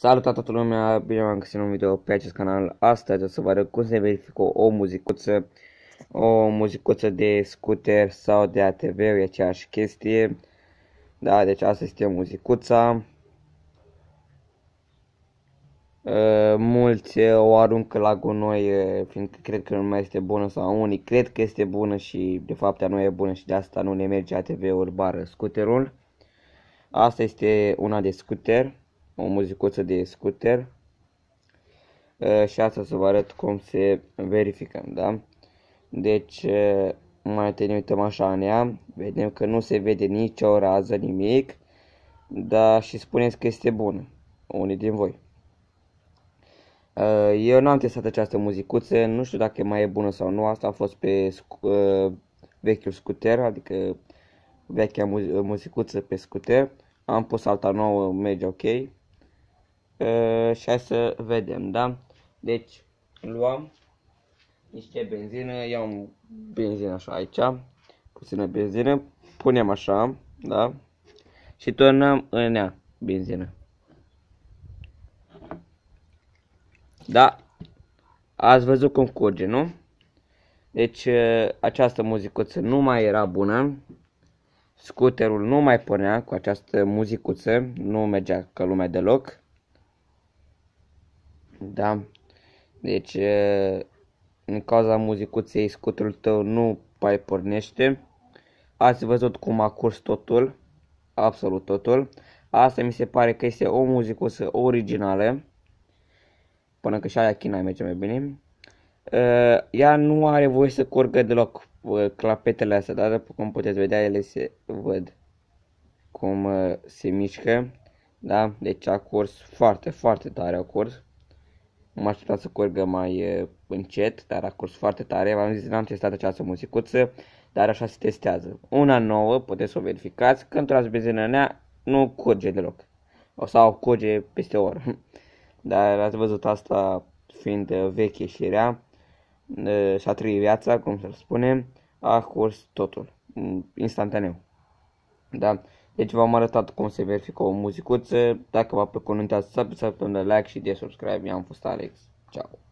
Salutat toată lumea, bine v-am găsit un video pe acest canal. Astăzi o să vă arăt cum se verifică o muzicuță, o muzicuță de scooter sau de ATV, e aceeași chestie. Da, deci asta este muzicuța. Uh, mulți o aruncă la gunoi fiindcă cred că nu mai este bună sau unii cred că este bună și de fapt nu e bună și de asta nu ne merge ATV-ul bară scooterul. Asta este una de scooter o muzicuță de scooter eh, și asta să vă arăt cum se verifică, da? Deci eh, mai te uităm așa în ea, vedem că nu se vede nicio rază, nimic, dar și spuneți că este bună, unii din voi. Eh, eu nu am testat această muzicuță, nu știu dacă mai e bună sau nu, asta a fost pe vechiul scooter, adică vechea muzicuță pe scooter. Am pus alta nouă, merge ok. Uh, și hai să vedem, da? Deci, luam niște benzină, iau benzină așa aici, puțină benzină, punem așa, da? Și turnăm în ea benzină. Da? Ați văzut cum curge, nu? Deci ă, această muzicuță nu mai era bună. Scuterul nu mai punea cu această muzicuță, nu mergea că lumea deloc. Da? Deci, în cauza muzicuței, scutul tău nu mai pornește. Ați văzut cum a curs totul, absolut totul. Asta mi se pare că este o muzicuță originală, până că și aia China merge mai bine. Ea nu are voie să curgă deloc clapetele astea, dar după cum puteți vedea, ele se văd cum se mișcă. Da? Deci a curs foarte, foarte tare a curs mă așteptam să curgă mai uh, încet, dar a curs foarte tare. V-am zis, n-am testat această muzicuță, dar așa se testează. Una nouă, puteți să o verificați, când turați benzină în ea, nu curge deloc. O sau curge peste oră. Dar ați văzut asta fiind uh, veche și rea, uh, și-a trăit viața, cum să spune, a curs totul, instantaneu. Da? Deci v-am arătat cum se verifică o muzicuță. Dacă v-a plăcut, nu uitați să apăsați pe like și de subscribe. Eu am fost Alex. Ciao.